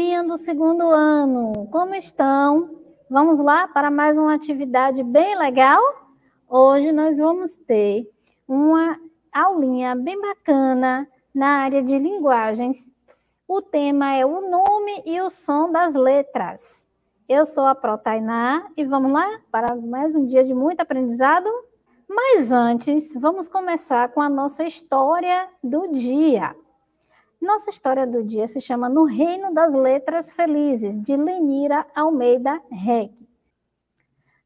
turminha do segundo ano, como estão? Vamos lá para mais uma atividade bem legal? Hoje nós vamos ter uma aulinha bem bacana na área de linguagens. O tema é o nome e o som das letras. Eu sou a Protainá e vamos lá para mais um dia de muito aprendizado? Mas antes, vamos começar com a nossa história do dia. Nossa história do dia se chama No Reino das Letras Felizes, de Lenira Almeida Reg.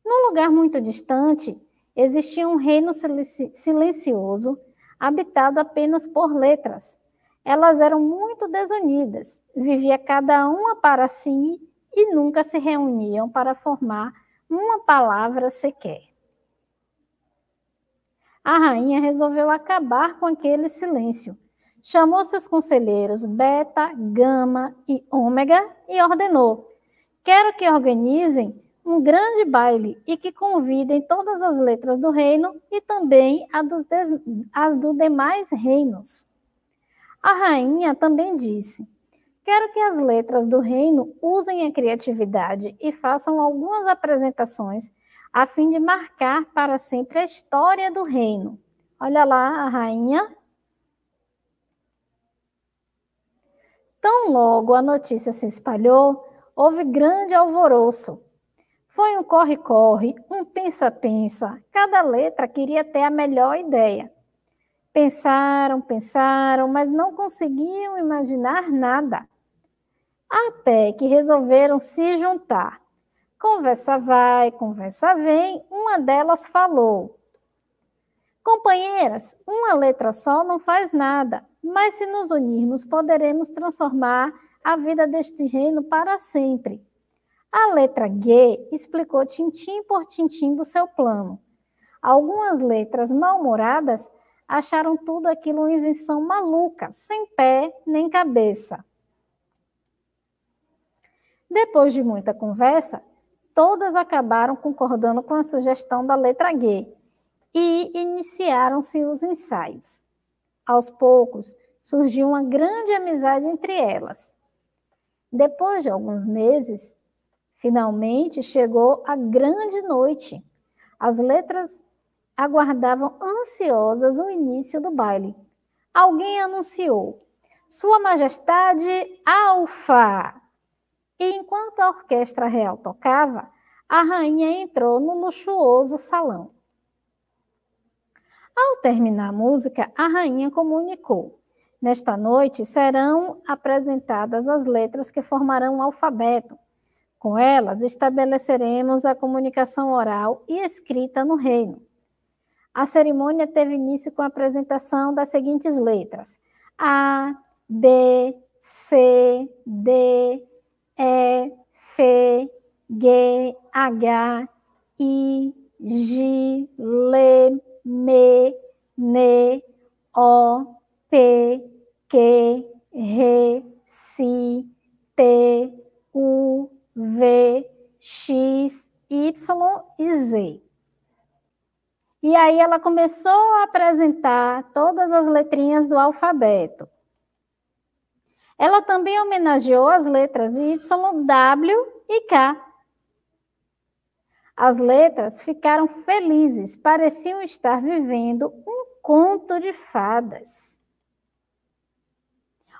Num lugar muito distante, existia um reino silencioso, habitado apenas por letras. Elas eram muito desunidas, vivia cada uma para si e nunca se reuniam para formar uma palavra sequer. A rainha resolveu acabar com aquele silêncio chamou seus conselheiros Beta, Gama e Ômega e ordenou: Quero que organizem um grande baile e que convidem todas as letras do reino e também dos as dos demais reinos. A rainha também disse: Quero que as letras do reino usem a criatividade e façam algumas apresentações a fim de marcar para sempre a história do reino. Olha lá a rainha Tão logo a notícia se espalhou, houve grande alvoroço. Foi um corre-corre, um pensa-pensa, cada letra queria ter a melhor ideia. Pensaram, pensaram, mas não conseguiam imaginar nada. Até que resolveram se juntar. Conversa vai, conversa vem, uma delas falou. Companheiras, uma letra só não faz nada, mas se nos unirmos, poderemos transformar a vida deste reino para sempre. A letra G explicou tintim por tintim do seu plano. Algumas letras mal-humoradas acharam tudo aquilo uma invenção maluca, sem pé nem cabeça. Depois de muita conversa, todas acabaram concordando com a sugestão da letra G e iniciaram-se os ensaios. Aos poucos, surgiu uma grande amizade entre elas. Depois de alguns meses, finalmente chegou a grande noite. As letras aguardavam ansiosas o início do baile. Alguém anunciou: Sua Majestade Alfa! E enquanto a orquestra real tocava, a rainha entrou no luxuoso salão. Ao terminar a música, a rainha comunicou: Nesta noite serão apresentadas as letras que formarão o alfabeto. Com elas, estabeleceremos a comunicação oral e escrita no reino. A cerimônia teve início com a apresentação das seguintes letras: A, B, C, D, E, F, G, H, I, J, L, me, ne, o, p, que, re, si, t, u, v, x, y e z. E aí ela começou a apresentar todas as letrinhas do alfabeto. Ela também homenageou as letras Y, W e K. As letras ficaram felizes, pareciam estar vivendo um conto de fadas.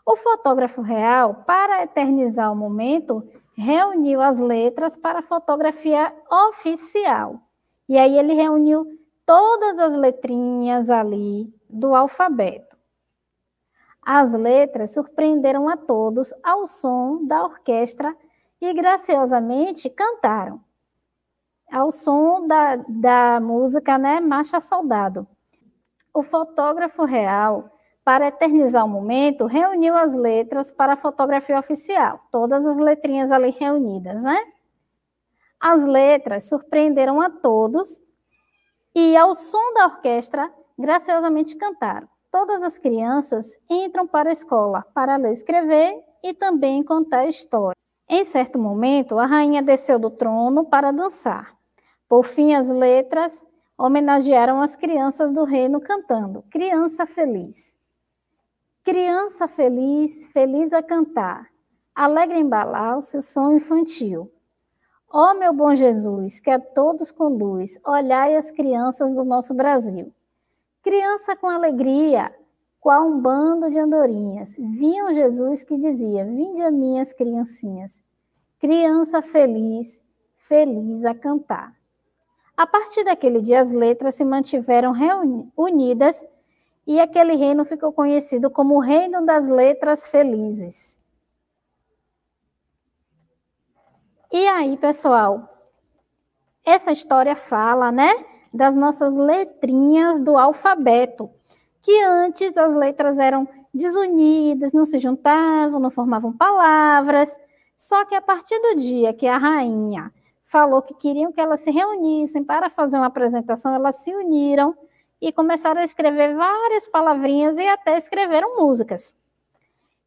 O fotógrafo real, para eternizar o momento, reuniu as letras para a fotografia oficial. E aí ele reuniu todas as letrinhas ali do alfabeto. As letras surpreenderam a todos ao som da orquestra e graciosamente cantaram ao som da, da música, né, Marcha Soldado. O fotógrafo real, para eternizar o momento, reuniu as letras para a fotografia oficial, todas as letrinhas ali reunidas, né? As letras surpreenderam a todos e, ao som da orquestra, graciosamente cantaram. Todas as crianças entram para a escola para ler, escrever e também contar histórias. Em certo momento, a rainha desceu do trono para dançar. Por fim, as letras homenagearam as crianças do reino cantando Criança Feliz. Criança feliz, feliz a cantar, alegre embalar o seu som infantil. Ó oh, meu bom Jesus, que a todos conduz, olhai as crianças do nosso Brasil. Criança com alegria, qual um bando de andorinhas, viam Jesus que dizia: Vinde a minhas criancinhas. Criança feliz, feliz a cantar. A partir daquele dia, as letras se mantiveram unidas e aquele reino ficou conhecido como o Reino das Letras Felizes. E aí, pessoal? Essa história fala, né, das nossas letrinhas do alfabeto, que antes as letras eram desunidas, não se juntavam, não formavam palavras. Só que a partir do dia que a rainha falou que queriam que elas se reunissem para fazer uma apresentação, elas se uniram e começaram a escrever várias palavrinhas e até escreveram músicas.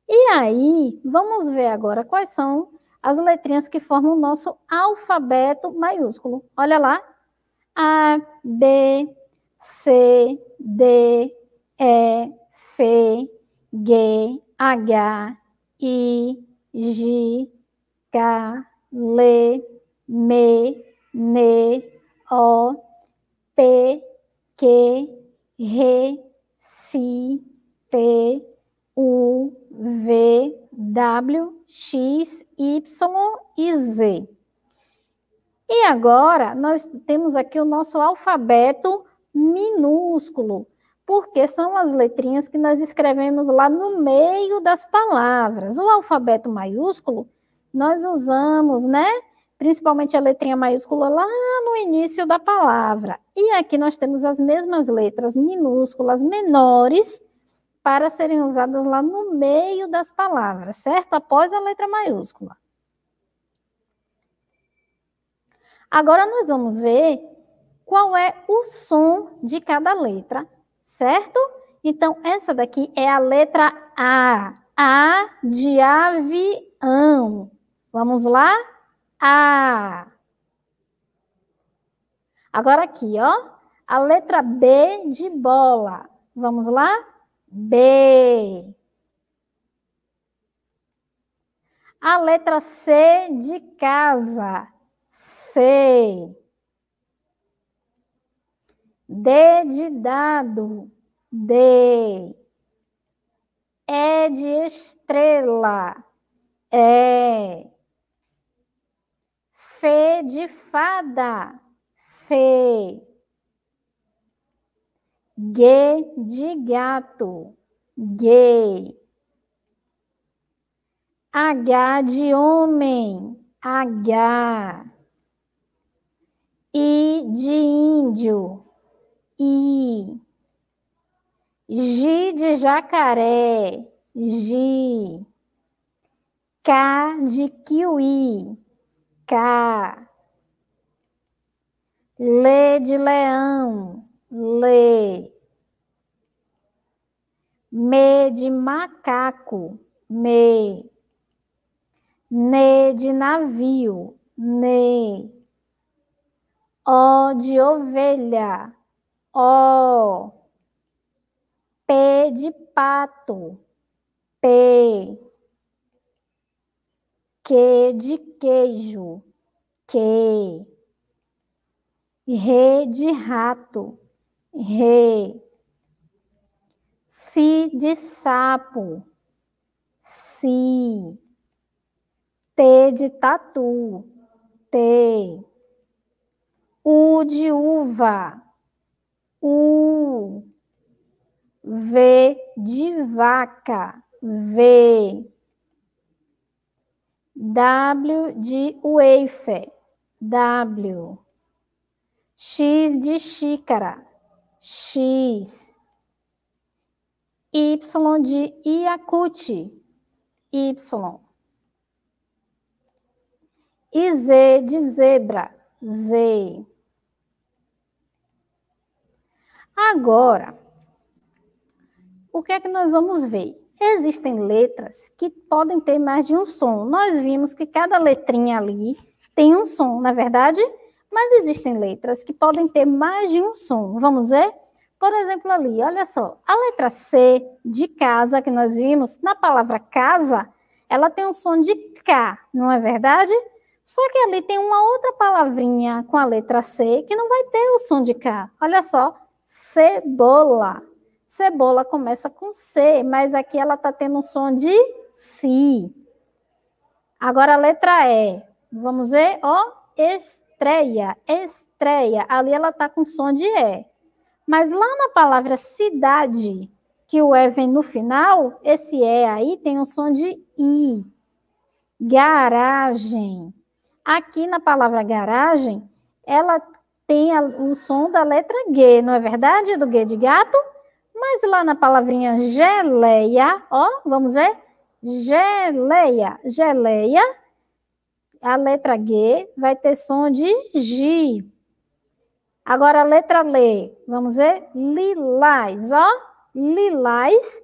E aí, vamos ver agora quais são as letrinhas que formam o nosso alfabeto maiúsculo. Olha lá. A, B, C, D, E, F, G, H, I, J, K, L, me, ne, o, p que, re, si, te, u, v, w, x, y e z. E agora, nós temos aqui o nosso alfabeto minúsculo, porque são as letrinhas que nós escrevemos lá no meio das palavras. O alfabeto maiúsculo, nós usamos, né? principalmente a letrinha maiúscula lá no início da palavra. E aqui nós temos as mesmas letras minúsculas, menores, para serem usadas lá no meio das palavras, certo? Após a letra maiúscula. Agora nós vamos ver qual é o som de cada letra, certo? Então, essa daqui é a letra A. A de avião. Vamos lá? A. Ah. Agora aqui, ó, a letra B de bola. Vamos lá? B. A letra C de casa. C. D de dado. D. E de estrela. E. Fê de fada. Fê. Gê de gato. Gê. H de homem. H. I de índio. I. G de jacaré. G. K de kiwi cá. Lê de leão, lê. Me de macaco, me. Ne de navio, ne. O de ovelha, o. P de pato, p. Que de queijo. Que. Re de rato. Re. Si de sapo. Si. T de tatu. T. U de uva. U. V de vaca. V. W de wafer, W. X de xícara, X. Y de Iacute, Y. E Z de zebra, Z. Agora, o que é que nós vamos ver? Existem letras que podem ter mais de um som. Nós vimos que cada letrinha ali tem um som, na é verdade, mas existem letras que podem ter mais de um som. Vamos ver? Por exemplo, ali, olha só, a letra C de casa que nós vimos, na palavra casa, ela tem um som de K, não é verdade? Só que ali tem uma outra palavrinha com a letra C que não vai ter o som de K. Olha só, cebola. Cebola começa com C, mas aqui ela está tendo um som de si. Agora a letra E. Vamos ver? Ó, estreia, estreia. Ali ela está com som de E. Mas lá na palavra cidade, que o E vem no final, esse E aí tem um som de I. Garagem. Aqui na palavra garagem, ela tem o som da letra G, não é verdade? Do G de gato mas lá na palavrinha geleia, ó, vamos ver? Geleia. Geleia, a letra G vai ter som de G. Agora a letra L, vamos ver? Lilás, ó. Lilás,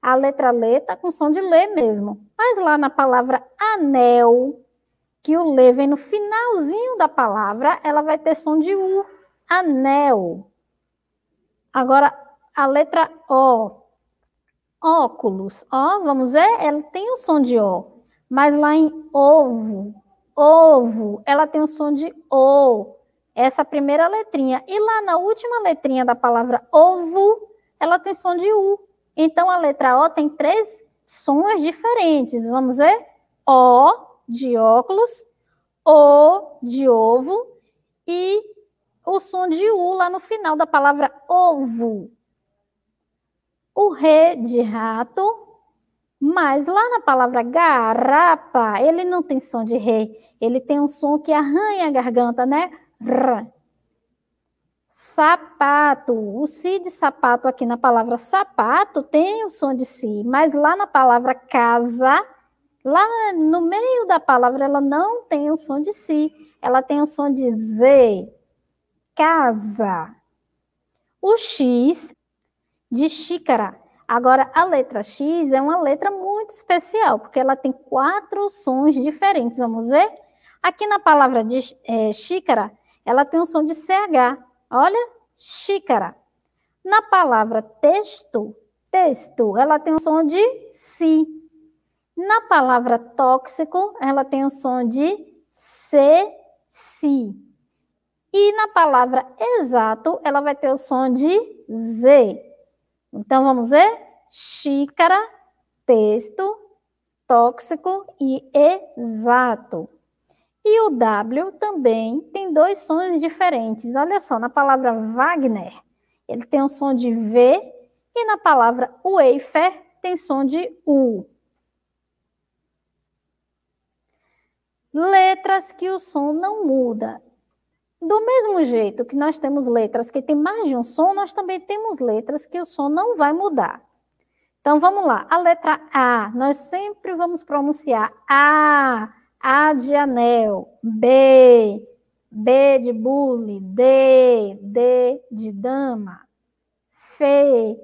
a letra L tá com som de L mesmo. Mas lá na palavra anel, que o L vem no finalzinho da palavra, ela vai ter som de U. Anel. Agora, a letra O. Óculos. Ó, vamos ver? Ela tem o som de O. Mas lá em ovo, ovo, ela tem o som de O. Essa primeira letrinha. E lá na última letrinha da palavra ovo, ela tem som de U. Então, a letra O tem três sons diferentes. Vamos ver? O de óculos, O de ovo e o som de U lá no final da palavra ovo o re de rato, mas lá na palavra garapa ele não tem som de re, ele tem um som que arranha a garganta, né? R. Sapato, o si de sapato aqui na palavra sapato tem o som de si, mas lá na palavra casa, lá no meio da palavra ela não tem o som de si, ela tem o som de z. Casa. O x de xícara. Agora, a letra X é uma letra muito especial, porque ela tem quatro sons diferentes. Vamos ver? Aqui na palavra de, é, xícara, ela tem um som de CH. Olha, xícara. Na palavra texto, texto, ela tem um som de si. Na palavra tóxico, ela tem um som de se, si. E na palavra exato, ela vai ter o som de z. Então vamos ver? Xícara, texto, tóxico e exato. E o W também tem dois sons diferentes. Olha só, na palavra Wagner, ele tem um som de V e na palavra wafer tem som de U. Letras que o som não muda. Do mesmo jeito que nós temos letras que tem mais de um som, nós também temos letras que o som não vai mudar. Então vamos lá. A letra A, nós sempre vamos pronunciar A, A de anel, B, B de bule, D, D de dama, Fê,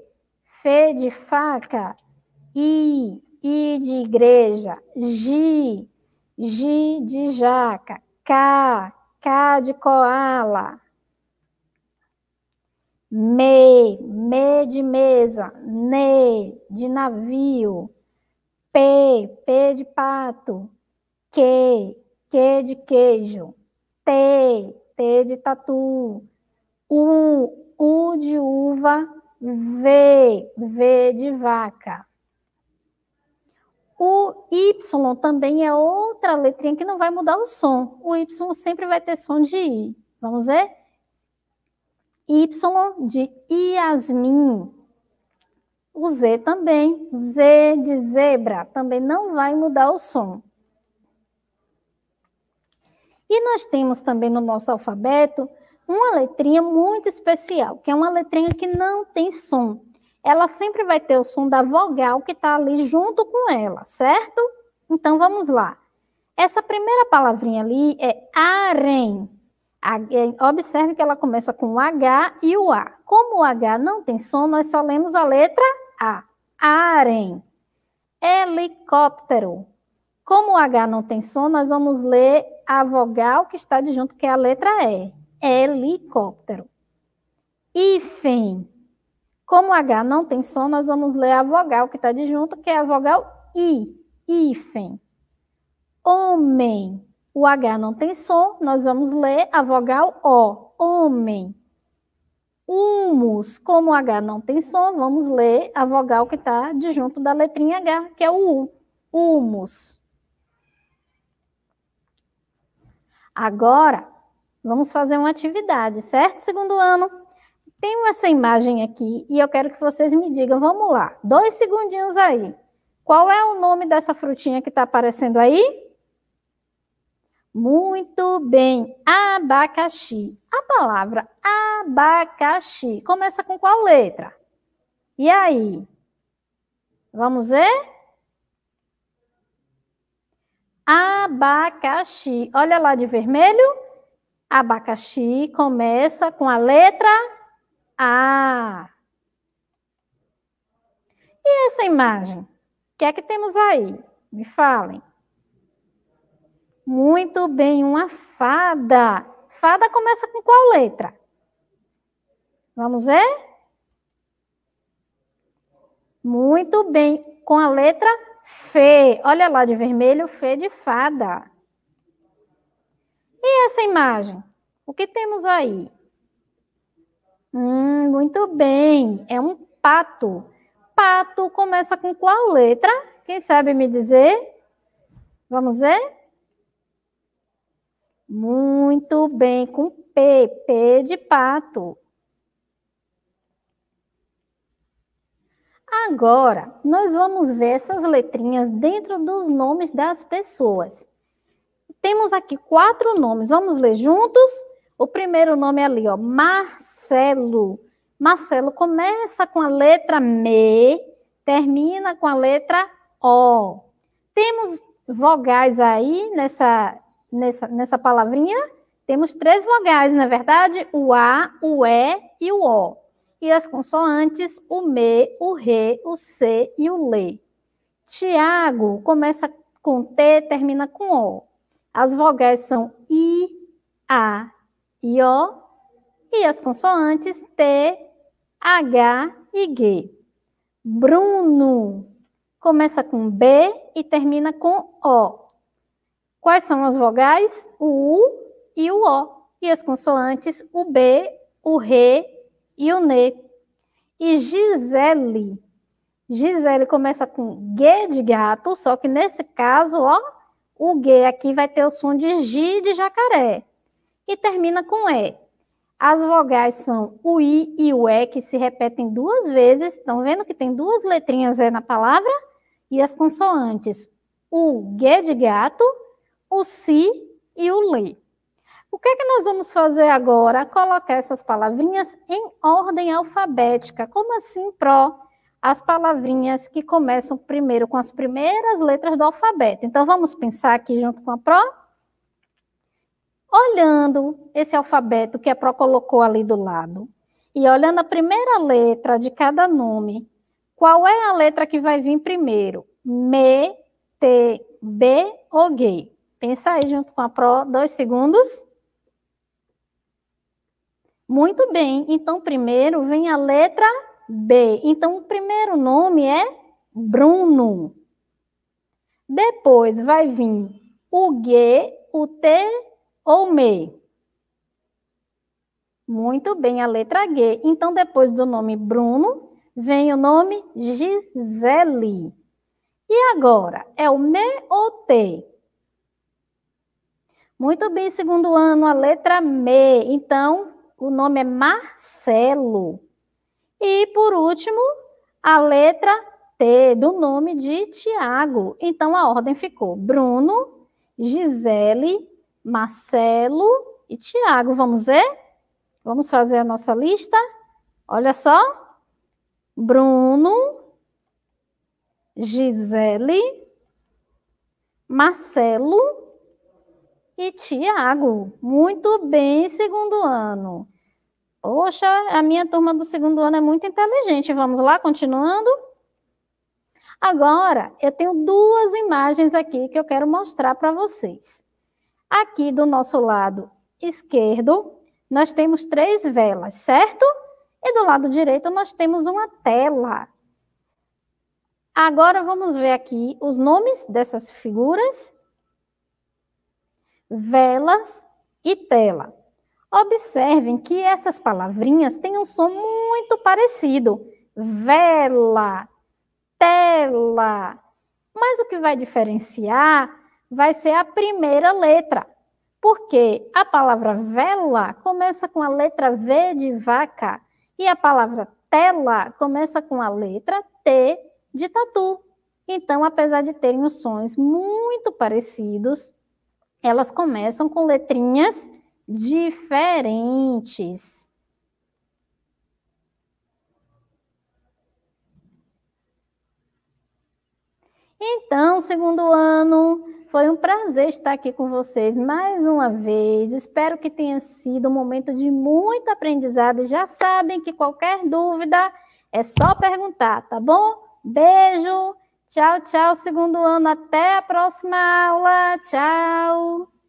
Fê de faca, I, I de igreja, G, G de jaca, K, K de koala. Me, me de mesa. Ne, de navio. P, P de pato. Q, Q de queijo. T, T de tatu. U, U de uva. V, V de vaca. O Y também é outra letrinha que não vai mudar o som. O Y sempre vai ter som de I. Vamos ver? Y de Yasmin. O Z também. Z de zebra. Também não vai mudar o som. E nós temos também no nosso alfabeto uma letrinha muito especial, que é uma letrinha que não tem som ela sempre vai ter o som da vogal que está ali junto com ela, certo? Então vamos lá. Essa primeira palavrinha ali é arem. Observe que ela começa com o H e o A. Como o H não tem som, nós só lemos a letra A. Arem. Helicóptero. Como o H não tem som, nós vamos ler a vogal que está de junto, que é a letra E. Helicóptero. Ifem como H não tem som, nós vamos ler a vogal que está de junto, que é a vogal I, hífen. Homem. O H não tem som, nós vamos ler a vogal O, homem. Humus. Como H não tem som, vamos ler a vogal que está de junto da letrinha H, que é o U, humus. Agora, vamos fazer uma atividade, certo, segundo ano? Tenho essa imagem aqui e eu quero que vocês me digam, vamos lá, dois segundinhos aí. Qual é o nome dessa frutinha que está aparecendo aí? Muito bem, abacaxi. A palavra abacaxi começa com qual letra? E aí? Vamos ver? Abacaxi. Olha lá de vermelho. Abacaxi começa com a letra ah! E essa imagem? O que é que temos aí? Me falem. Muito bem, uma fada. Fada começa com qual letra? Vamos ver? Muito bem, com a letra Fê. Olha lá de vermelho, Fê de fada. E essa imagem? O que temos aí? Hum, muito bem. É um pato. Pato começa com qual letra? Quem sabe me dizer? Vamos ver? Muito bem, com P, P de pato. Agora, nós vamos ver essas letrinhas dentro dos nomes das pessoas. Temos aqui quatro nomes, vamos ler juntos? O primeiro nome é ali, ó, Marcelo. Marcelo começa com a letra me, termina com a letra o. Temos vogais aí nessa nessa nessa palavrinha? Temos três vogais, na é verdade, o a, o e e o o. E as consoantes, o me, o re, o c e o le. Tiago começa com T, termina com O. As vogais são I, A ió e as consoantes T, H e G. Bruno começa com B e termina com O. Quais são as vogais? O U e o O. E as consoantes o B, o r e o n E Gisele. Gisele começa com G de gato, só que nesse caso, ó, o G aqui vai ter o som de G de jacaré e termina com E. As vogais são o I e o E, que se repetem duas vezes. Estão vendo que tem duas letrinhas E na palavra? E as consoantes, o G de gato, o Si e o Li. O que é que nós vamos fazer agora? Colocar essas palavrinhas em ordem alfabética. Como assim, pró? As palavrinhas que começam primeiro com as primeiras letras do alfabeto. Então, vamos pensar aqui junto com a pró? Olhando esse alfabeto que a Pro colocou ali do lado, e olhando a primeira letra de cada nome, qual é a letra que vai vir primeiro? Me, T, B ou G? Pensa aí junto com a Pro, dois segundos. Muito bem, então primeiro vem a letra B. Então o primeiro nome é Bruno. Depois vai vir o G, o T ou me? Muito bem, a letra G. Então, depois do nome Bruno, vem o nome Gisele. E agora, é o me ou te? Muito bem, segundo ano, a letra me. Então, o nome é Marcelo. E, por último, a letra T do nome de Tiago. Então, a ordem ficou Bruno, Gisele, Marcelo e Tiago. Vamos ver? Vamos fazer a nossa lista? Olha só. Bruno, Gisele, Marcelo e Tiago. Muito bem, segundo ano. Poxa, a minha turma do segundo ano é muito inteligente. Vamos lá, continuando? Agora, eu tenho duas imagens aqui que eu quero mostrar para vocês. Aqui do nosso lado esquerdo, nós temos três velas, certo? E do lado direito nós temos uma tela. Agora vamos ver aqui os nomes dessas figuras, velas e tela. Observem que essas palavrinhas têm um som muito parecido. Vela, tela. Mas o que vai diferenciar vai ser a primeira letra. Porque a palavra vela começa com a letra V de vaca e a palavra tela começa com a letra T de tatu. Então, apesar de terem os sons muito parecidos, elas começam com letrinhas diferentes. Então, segundo ano, foi um prazer estar aqui com vocês mais uma vez. Espero que tenha sido um momento de muito aprendizado. Já sabem que qualquer dúvida é só perguntar, tá bom? Beijo. Tchau, tchau, segundo ano. Até a próxima aula. Tchau.